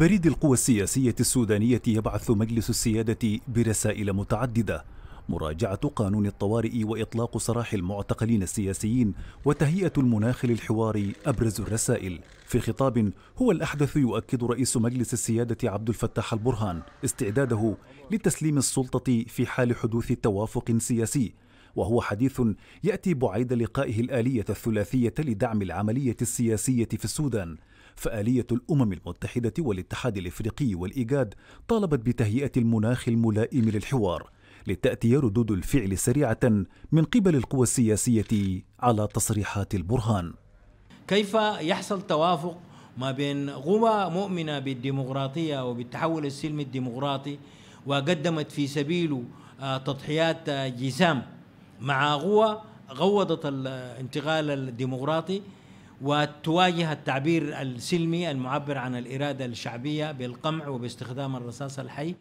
بريد القوى السياسية السودانية يبعث مجلس السيادة برسائل متعددة مراجعة قانون الطوارئ وإطلاق سراح المعتقلين السياسيين وتهيئة المناخ للحوار أبرز الرسائل في خطاب هو الأحدث يؤكد رئيس مجلس السيادة عبد الفتاح البرهان استعداده لتسليم السلطة في حال حدوث توافق سياسي وهو حديث يأتي بعيد لقائه الآلية الثلاثية لدعم العملية السياسية في السودان فآلية الأمم المتحدة والاتحاد الإفريقي والإيجاد طالبت بتهيئة المناخ الملائم للحوار لتأتي ردود الفعل سريعة من قبل القوى السياسية على تصريحات البرهان كيف يحصل توافق ما بين قوى مؤمنة بالديمقراطية وبالتحول السلمي الديمقراطي وقدمت في سبيله آه، تضحيات آه، جسام مع قوى غوضت الانتقال الديمقراطي وتواجه التعبير السلمي المعبر عن الإرادة الشعبية بالقمع وباستخدام الرصاص الحي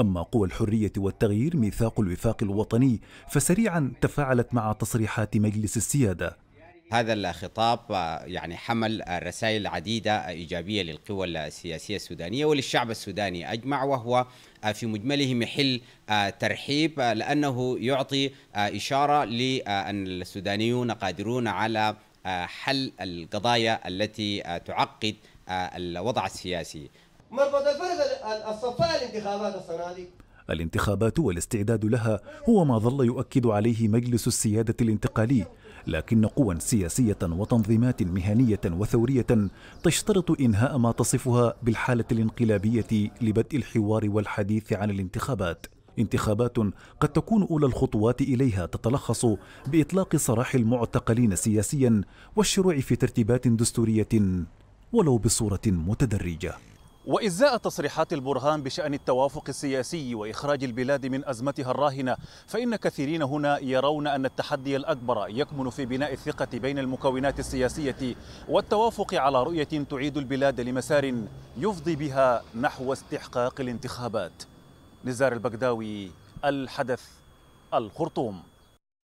أما قوى الحرية والتغيير ميثاق الوفاق الوطني فسريعا تفاعلت مع تصريحات مجلس السيادة هذا الخطاب يعني حمل رسائل عديدة إيجابية للقوى السياسية السودانية وللشعب السوداني أجمع وهو في مجمله محل ترحيب لأنه يعطي إشارة لأن السودانيون قادرون على آه، حل القضايا التي آه، تعقد آه، الوضع السياسي مربط الفرد الصفاء الانتخابات السنه الانتخابات والاستعداد لها هو ما ظل يؤكد عليه مجلس السيادة الانتقالي لكن قوى سياسية وتنظيمات مهنية وثورية تشترط إنهاء ما تصفها بالحالة الانقلابية لبدء الحوار والحديث عن الانتخابات انتخابات قد تكون أولى الخطوات إليها تتلخص بإطلاق سراح المعتقلين سياسيا والشروع في ترتيبات دستورية ولو بصورة متدرجة وإزاء تصريحات البرهان بشأن التوافق السياسي وإخراج البلاد من أزمتها الراهنة فإن كثيرين هنا يرون أن التحدي الأكبر يكمن في بناء الثقة بين المكونات السياسية والتوافق على رؤية تعيد البلاد لمسار يفضي بها نحو استحقاق الانتخابات نزار البغداوي الحدث الخرطوم